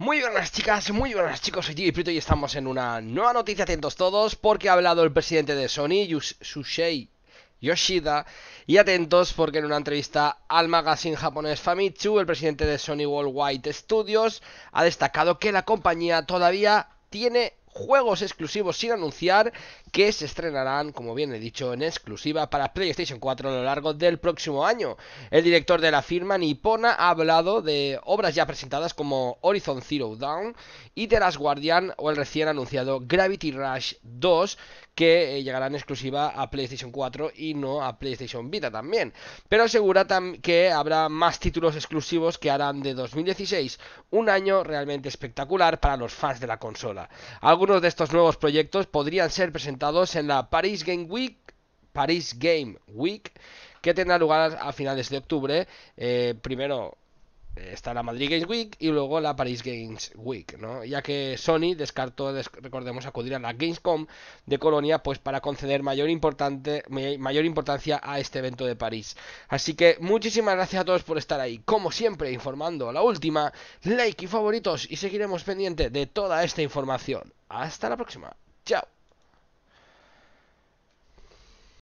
Muy buenas chicas, muy buenas chicos, soy Jimmy y estamos en una nueva noticia, atentos todos, porque ha hablado el presidente de Sony, Yusuke Yoshida, y atentos porque en una entrevista al magazine japonés Famitsu, el presidente de Sony Worldwide Studios ha destacado que la compañía todavía tiene juegos exclusivos sin anunciar que se estrenarán, como bien he dicho, en exclusiva para PlayStation 4 a lo largo del próximo año. El director de la firma nipona ha hablado de obras ya presentadas como Horizon Zero Dawn y The Last Guardian o el recién anunciado Gravity Rush 2 que eh, llegarán exclusiva a PlayStation 4 y no a PlayStation Vita también. Pero asegura que habrá más títulos exclusivos que harán de 2016 un año realmente espectacular para los fans de la consola de estos nuevos proyectos podrían ser presentados en la Paris Game Week, Paris Game Week que tendrá lugar a finales de octubre. Eh, primero está la Madrid Games Week y luego la Paris Games Week, ¿no? Ya que Sony descartó, recordemos, acudir a la Gamescom de Colonia, pues para conceder mayor, importante, mayor importancia a este evento de París. Así que muchísimas gracias a todos por estar ahí, como siempre, informando a la última, like y favoritos, y seguiremos pendiente de toda esta información. Hasta la próxima, chao.